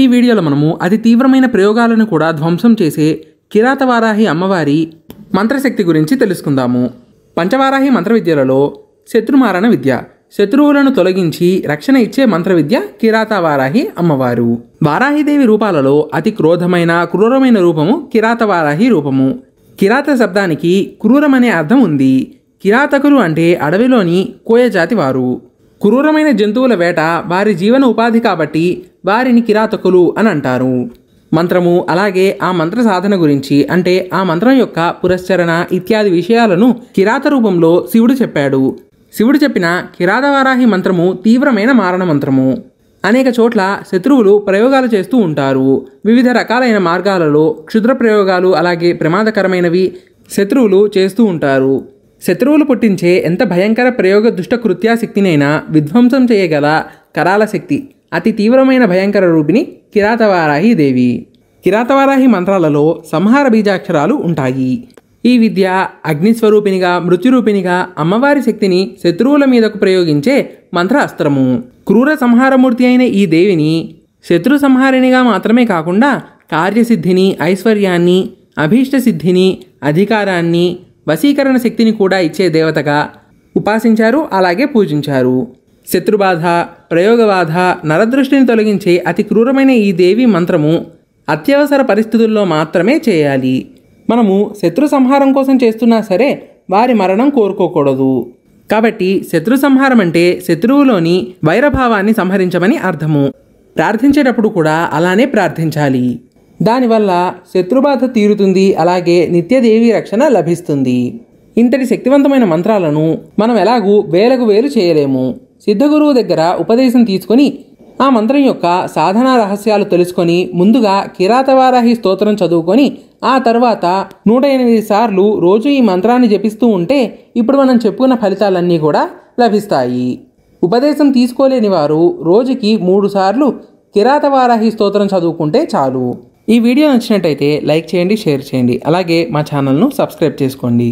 ఈ వీడియోలో మనము అతి తీవ్రమైన ప్రయోగాలను కూడా ధ్వంసం చేసే కిరాతవారాహి అమ్మవారి మంత్రశక్తి గురించి తెలుసుకుందాము పంచవారాహి మంత్ర విద్యలలో శత్రుమారణ విద్య శత్రువులను తొలగించి రక్షణ ఇచ్చే మంత్ర విద్య కిరాతవారాహి అమ్మవారు వారాహిదేవి రూపాలలో అతి క్రోధమైన క్రూరమైన రూపము కిరాతవారాహి రూపము కిరాత శబ్దానికి క్రూరమనే అర్థం ఉంది కిరాతకులు అంటే అడవిలోని కోయజాతి వారు క్రూరమైన జంతువుల వేట వారి జీవన ఉపాధి కాబట్టి వారిని కిరాతకులు అని అంటారు మంత్రము అలాగే ఆ మంత్ర సాధన గురించి అంటే ఆ మంత్రం యొక్క పురస్చరణ ఇత్యాది విషయాలను కిరాత రూపంలో శివుడు చెప్పాడు శివుడు చెప్పిన కిరాతవారాహి మంత్రము తీవ్రమైన మారణ మంత్రము అనేక చోట్ల శత్రువులు ప్రయోగాలు చేస్తూ ఉంటారు వివిధ రకాలైన మార్గాలలో క్షుద్ర ప్రయోగాలు అలాగే ప్రమాదకరమైనవి శత్రువులు చేస్తూ ఉంటారు శత్రువులు పుట్టించే ఎంత భయంకర ప్రయోగ దుష్ట కృత్యాశక్తినైనా విధ్వంసం చేయగల కరాల శక్తి అతి తీవ్రమైన భయంకర రూపిణి కిరాతవారాహి దేవి కిరాతవారాహి మంత్రాలలో సంహార బీజాక్షరాలు ఉంటాయి ఈ విద్య అగ్నిస్వరూపినిగా రూపిణిగా అమ్మవారి శక్తిని శత్రువుల మీదకు ప్రయోగించే మంత్ర అస్త్రము క్రూర సంహారమూర్తి అయిన ఈ దేవిని శత్రు సంహారిణిగా మాత్రమే కాకుండా కార్యసిద్ధిని ఐశ్వర్యాన్ని అభీష్ట సిద్ధిని అధికారాన్ని వశీకరణ శక్తిని కూడా ఇచ్చే దేవతగా ఉపాసించారు అలాగే పూజించారు శత్రుబాధ ప్రయోగబాధ నరదృష్టిని తొలగించే అతి క్రూరమైన ఈ దేవి మంత్రము అత్యవసర పరిస్థితుల్లో మాత్రమే చేయాలి మనము శత్రు సంహారం కోసం చేస్తున్నా సరే వారి మరణం కోరుకోకూడదు కాబట్టి శత్రు సంహారం అంటే శత్రువులోని వైరభావాన్ని సంహరించమని అర్థము ప్రార్థించేటప్పుడు కూడా అలానే ప్రార్థించాలి దానివల్ల శత్రుబాధ తీరుతుంది అలాగే నిత్యదేవి రక్షణ లభిస్తుంది ఇంతటి శక్తివంతమైన మంత్రాలను మనం ఎలాగూ వేలకు వేలు చేయలేము సిద్ధగురువు దగ్గర ఉపదేశం తీసుకొని ఆ మంత్రం యొక్క సాధనా రహస్యాలు తెలుసుకొని ముందుగా కిరాతవారాహి స్తోత్రం చదువుకొని ఆ తర్వాత నూట ఎనిమిది సార్లు రోజు ఈ మంత్రాన్ని జపిస్తూ ఉంటే ఇప్పుడు మనం చెప్పుకున్న ఫలితాలన్నీ కూడా లభిస్తాయి ఉపదేశం తీసుకోలేని వారు రోజుకి మూడు సార్లు కిరాతవారాహి స్తోత్రం చదువుకుంటే చాలు ఈ వీడియో నచ్చినట్టయితే లైక్ చేయండి షేర్ చేయండి అలాగే మా ఛానల్ను సబ్స్క్రైబ్ చేసుకోండి